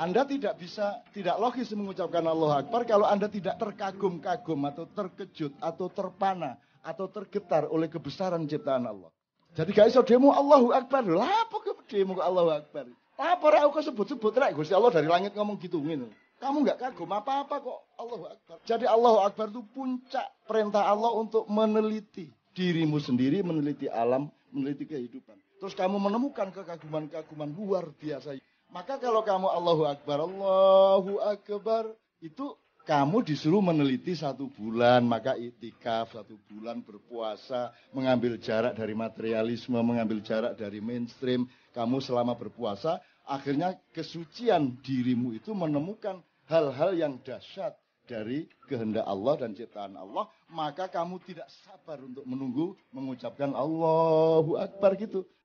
Anda tidak bisa, tidak logis mengucapkan Allah Akbar kalau Anda tidak terkagum-kagum atau terkejut atau terpana atau tergetar oleh kebesaran ciptaan Allah. Jadi gak iso demo Allahu Akbar. Lah apa ke demo Allahu Akbar? Apa ora aku sebut-sebut rek Gusti Allah dari langit ngomong gitu ngene. Kamu nggak kagum apa-apa kok Allahu Akbar. Jadi Allahu Akbar itu puncak perintah Allah untuk meneliti dirimu sendiri, meneliti alam, meneliti kehidupan. Terus kamu menemukan kekaguman-kekaguman luar biasa maka kalau kamu Allahu Akbar, Allahu Akbar, itu kamu disuruh meneliti satu bulan, maka itikaf satu bulan berpuasa, mengambil jarak dari materialisme, mengambil jarak dari mainstream. Kamu selama berpuasa, akhirnya kesucian dirimu itu menemukan hal-hal yang dahsyat dari kehendak Allah dan ciptaan Allah, maka kamu tidak sabar untuk menunggu mengucapkan Allahu Akbar gitu.